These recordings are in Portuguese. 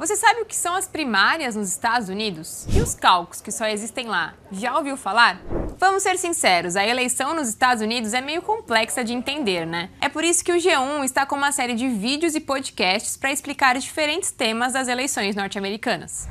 Você sabe o que são as primárias nos Estados Unidos? E os cálculos que só existem lá? Já ouviu falar? Vamos ser sinceros, a eleição nos Estados Unidos é meio complexa de entender, né? É por isso que o G1 está com uma série de vídeos e podcasts para explicar os diferentes temas das eleições norte-americanas.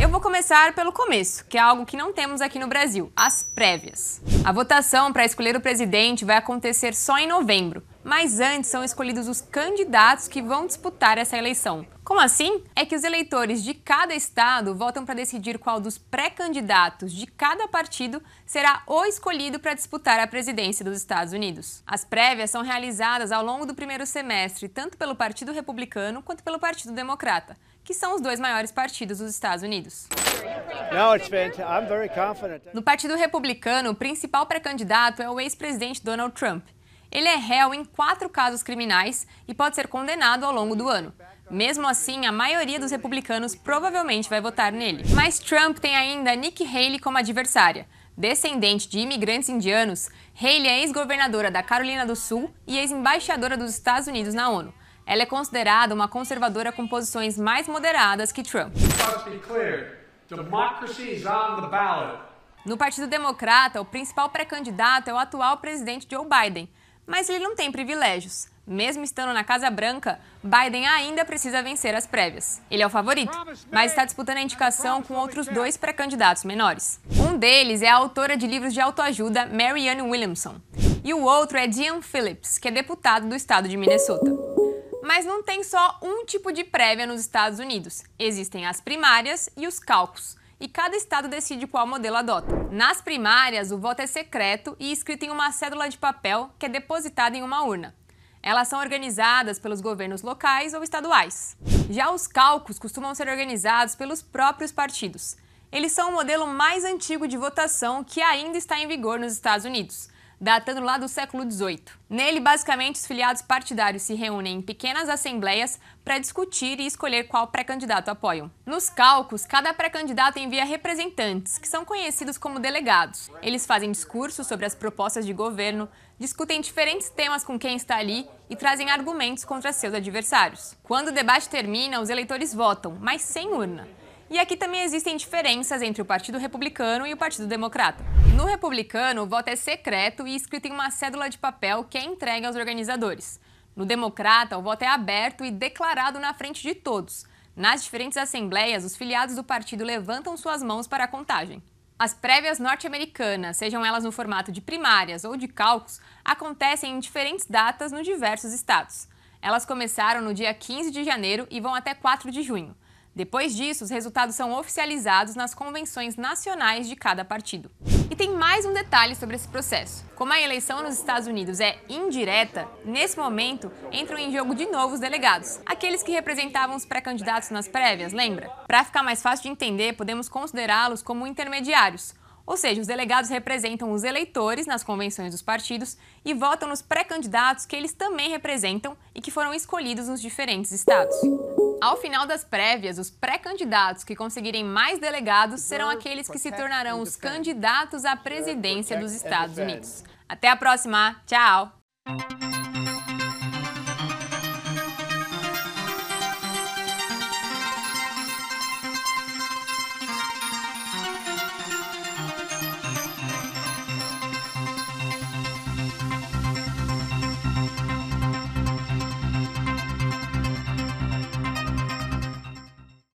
Eu vou começar pelo começo, que é algo que não temos aqui no Brasil: as prévias. A votação para escolher o presidente vai acontecer só em novembro, mas antes são escolhidos os candidatos que vão disputar essa eleição. Como assim? É que os eleitores de cada estado votam para decidir qual dos pré-candidatos de cada partido será o escolhido para disputar a presidência dos Estados Unidos. As prévias são realizadas ao longo do primeiro semestre, tanto pelo Partido Republicano quanto pelo Partido Democrata, que são os dois maiores partidos dos Estados Unidos. No Partido Republicano, o principal pré-candidato é o ex-presidente Donald Trump, ele é réu em quatro casos criminais e pode ser condenado ao longo do ano. Mesmo assim, a maioria dos republicanos provavelmente vai votar nele. Mas Trump tem ainda Nikki Haley como adversária. Descendente de imigrantes indianos, Haley é ex-governadora da Carolina do Sul e ex-embaixadora dos Estados Unidos na ONU. Ela é considerada uma conservadora com posições mais moderadas que Trump. No Partido Democrata, o principal pré-candidato é o atual presidente Joe Biden, mas ele não tem privilégios. Mesmo estando na Casa Branca, Biden ainda precisa vencer as prévias. Ele é o favorito, mas está disputando a indicação com outros dois pré-candidatos menores. Um deles é a autora de livros de autoajuda Marianne Williamson, e o outro é Dean Phillips, que é deputado do estado de Minnesota. Mas não tem só um tipo de prévia nos Estados Unidos. Existem as primárias e os cálculos e cada estado decide qual modelo adota. Nas primárias, o voto é secreto e escrito em uma cédula de papel que é depositada em uma urna. Elas são organizadas pelos governos locais ou estaduais. Já os cálculos costumam ser organizados pelos próprios partidos. Eles são o modelo mais antigo de votação que ainda está em vigor nos Estados Unidos datando lá do século XVIII. Nele, basicamente, os filiados partidários se reúnem em pequenas assembleias para discutir e escolher qual pré-candidato apoiam. Nos cálculos, cada pré-candidato envia representantes, que são conhecidos como delegados. Eles fazem discursos sobre as propostas de governo, discutem diferentes temas com quem está ali e trazem argumentos contra seus adversários. Quando o debate termina, os eleitores votam, mas sem urna. E aqui também existem diferenças entre o Partido Republicano e o Partido Democrata. No republicano, o voto é secreto e escrito em uma cédula de papel que é entregue aos organizadores. No democrata, o voto é aberto e declarado na frente de todos. Nas diferentes assembleias, os filiados do partido levantam suas mãos para a contagem. As prévias norte-americanas, sejam elas no formato de primárias ou de cálculos, acontecem em diferentes datas nos diversos estados. Elas começaram no dia 15 de janeiro e vão até 4 de junho. Depois disso, os resultados são oficializados nas convenções nacionais de cada partido tem mais um detalhe sobre esse processo. Como a eleição nos Estados Unidos é indireta, nesse momento entram em jogo de novo os delegados, aqueles que representavam os pré-candidatos nas prévias, lembra? Para ficar mais fácil de entender, podemos considerá-los como intermediários, ou seja, os delegados representam os eleitores nas convenções dos partidos e votam nos pré-candidatos que eles também representam e que foram escolhidos nos diferentes estados. Ao final das prévias, os pré-candidatos que conseguirem mais delegados serão aqueles que se tornarão os candidatos à é, presidência dos é Estados Unidos. Até a próxima. Tchau!